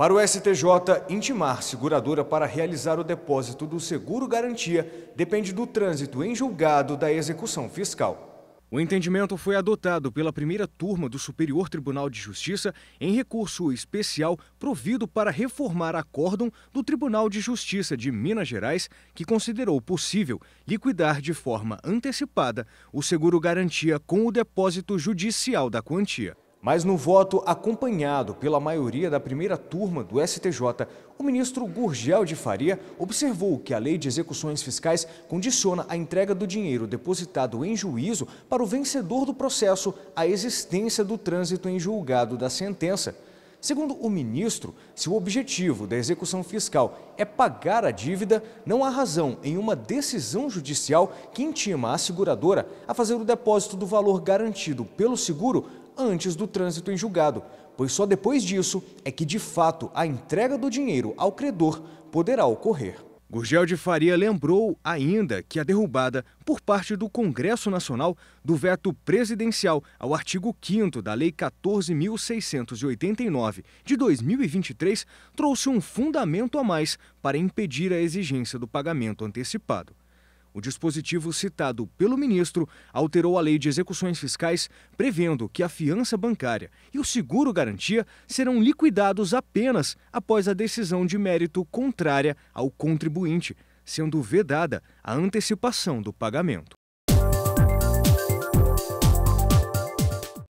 Para o STJ intimar seguradora para realizar o depósito do seguro garantia depende do trânsito em julgado da execução fiscal. O entendimento foi adotado pela primeira turma do Superior Tribunal de Justiça em recurso especial provido para reformar acórdão do Tribunal de Justiça de Minas Gerais, que considerou possível liquidar de forma antecipada o seguro-garantia com o depósito judicial da quantia. Mas no voto acompanhado pela maioria da primeira turma do STJ, o ministro Gurgel de Faria observou que a lei de execuções fiscais condiciona a entrega do dinheiro depositado em juízo para o vencedor do processo à existência do trânsito em julgado da sentença. Segundo o ministro, se o objetivo da execução fiscal é pagar a dívida, não há razão em uma decisão judicial que intima a seguradora a fazer o depósito do valor garantido pelo seguro antes do trânsito em julgado, pois só depois disso é que de fato a entrega do dinheiro ao credor poderá ocorrer. Gurgel de Faria lembrou ainda que a derrubada por parte do Congresso Nacional do veto presidencial ao artigo 5 da Lei 14.689 de 2023 trouxe um fundamento a mais para impedir a exigência do pagamento antecipado. O dispositivo citado pelo ministro alterou a lei de execuções fiscais, prevendo que a fiança bancária e o seguro garantia serão liquidados apenas após a decisão de mérito contrária ao contribuinte, sendo vedada a antecipação do pagamento.